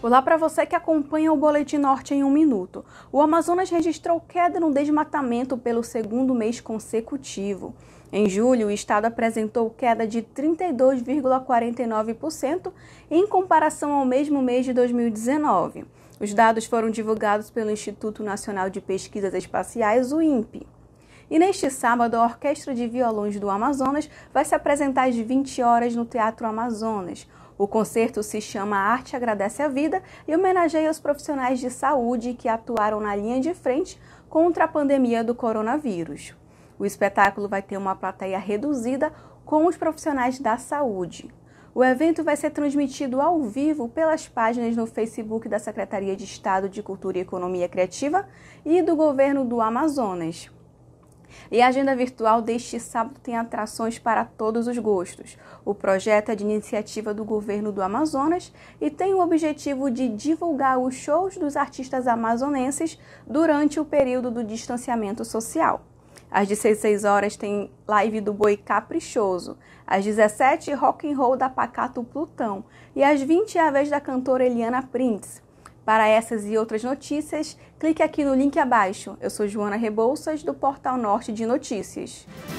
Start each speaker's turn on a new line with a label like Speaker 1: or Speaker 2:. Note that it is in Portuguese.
Speaker 1: Olá para você que acompanha o Boletim Norte em um minuto. O Amazonas registrou queda no desmatamento pelo segundo mês consecutivo. Em julho, o estado apresentou queda de 32,49% em comparação ao mesmo mês de 2019. Os dados foram divulgados pelo Instituto Nacional de Pesquisas Espaciais, o INPE. E neste sábado, a Orquestra de Violões do Amazonas vai se apresentar às 20 horas no Teatro Amazonas. O concerto se chama Arte Agradece a Vida e homenageia os profissionais de saúde que atuaram na linha de frente contra a pandemia do coronavírus. O espetáculo vai ter uma plateia reduzida com os profissionais da saúde. O evento vai ser transmitido ao vivo pelas páginas no Facebook da Secretaria de Estado de Cultura e Economia Criativa e do Governo do Amazonas. E a agenda virtual deste sábado tem atrações para todos os gostos. O projeto é de iniciativa do governo do Amazonas e tem o objetivo de divulgar os shows dos artistas amazonenses durante o período do distanciamento social. Às 16 horas tem live do Boi Caprichoso. Às 17, rock and roll da Pacato Plutão. E às 20 é a vez da cantora Eliana Prince. Para essas e outras notícias, clique aqui no link abaixo. Eu sou Joana Rebouças, do Portal Norte de Notícias.